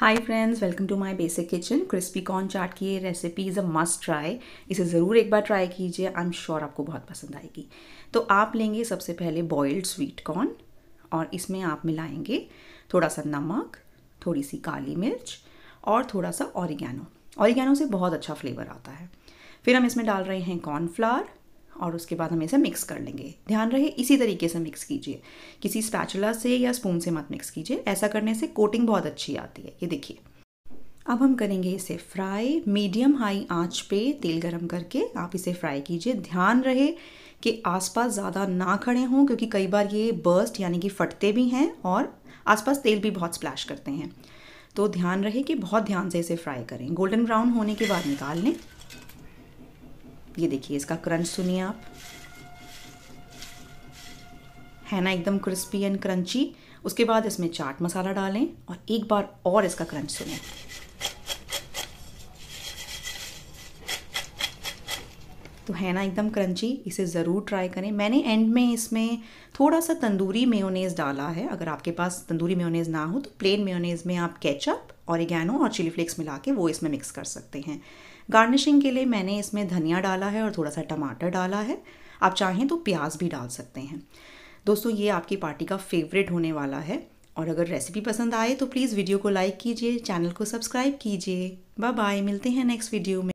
hi friends welcome to my basic kitchen crispy corn chaat की ये recipe is a must try इसे ज़रूर एक बार ट्राई कीजिए आई एम श्योर आपको बहुत पसंद आएगी तो आप लेंगे सबसे पहले बॉयल्ड स्वीट कॉर्न और इसमें आप मिलाएंगे थोड़ा सा नमक थोड़ी सी काली मिर्च और थोड़ा सा ऑरिगेनो ऑरिगेनो से बहुत अच्छा फ्लेवर आता है फिर हम इसमें डाल रहे हैं कॉर्नफ्लावर और उसके बाद हम इसे मिक्स कर लेंगे ध्यान रहे इसी तरीके से मिक्स कीजिए किसी स्पैचुला से या स्पून से मत मिक्स कीजिए ऐसा करने से कोटिंग बहुत अच्छी आती है ये देखिए अब हम करेंगे इसे फ्राई मीडियम हाई आंच पे तेल गरम करके आप इसे फ्राई कीजिए ध्यान रहे कि आसपास ज़्यादा ना खड़े हों क्योंकि कई बार ये बर्स्ट यानी कि फटते भी हैं और आसपास तेल भी बहुत स्प्लैश करते हैं तो ध्यान रहे कि बहुत ध्यान से इसे फ्राई करें गोल्डन ब्राउन होने के बाद निकाल लें ये देखिए इसका क्रंच सुनिए आप है ना एकदम क्रिस्पी एंड क्रंची उसके बाद इसमें चाट मसाला डालें और एक बार और इसका क्रंच सुनें तो है ना एकदम क्रंची इसे ज़रूर ट्राई करें मैंने एंड में इसमें थोड़ा सा तंदूरी मेयोनेज़ डाला है अगर आपके पास तंदूरी मेयोनेज़ ना हो तो प्लेन मेयोनेज़ में आप केचप ऑरिगेनो और चिली फ्लेक्स मिला के वो इसमें मिक्स कर सकते हैं गार्निशिंग के लिए मैंने इसमें धनिया डाला है और थोड़ा सा टमाटर डाला है आप चाहें तो प्याज भी डाल सकते हैं दोस्तों ये आपकी पार्टी का फेवरेट होने वाला है और अगर रेसिपी पसंद आए तो प्लीज़ वीडियो को लाइक कीजिए चैनल को सब्सक्राइब कीजिए बाय बाय मिलते हैं नेक्स्ट वीडियो में